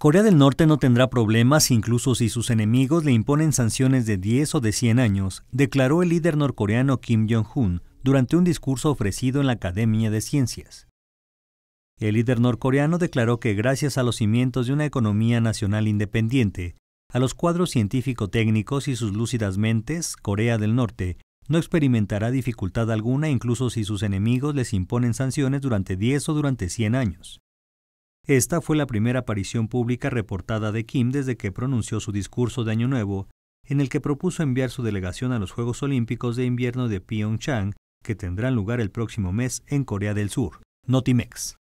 Corea del Norte no tendrá problemas incluso si sus enemigos le imponen sanciones de 10 o de 100 años, declaró el líder norcoreano Kim Jong-un durante un discurso ofrecido en la Academia de Ciencias. El líder norcoreano declaró que gracias a los cimientos de una economía nacional independiente, a los cuadros científico-técnicos y sus lúcidas mentes, Corea del Norte no experimentará dificultad alguna incluso si sus enemigos les imponen sanciones durante 10 o durante 100 años. Esta fue la primera aparición pública reportada de Kim desde que pronunció su discurso de Año Nuevo, en el que propuso enviar su delegación a los Juegos Olímpicos de Invierno de Pyeongchang, que tendrán lugar el próximo mes en Corea del Sur. Notimex.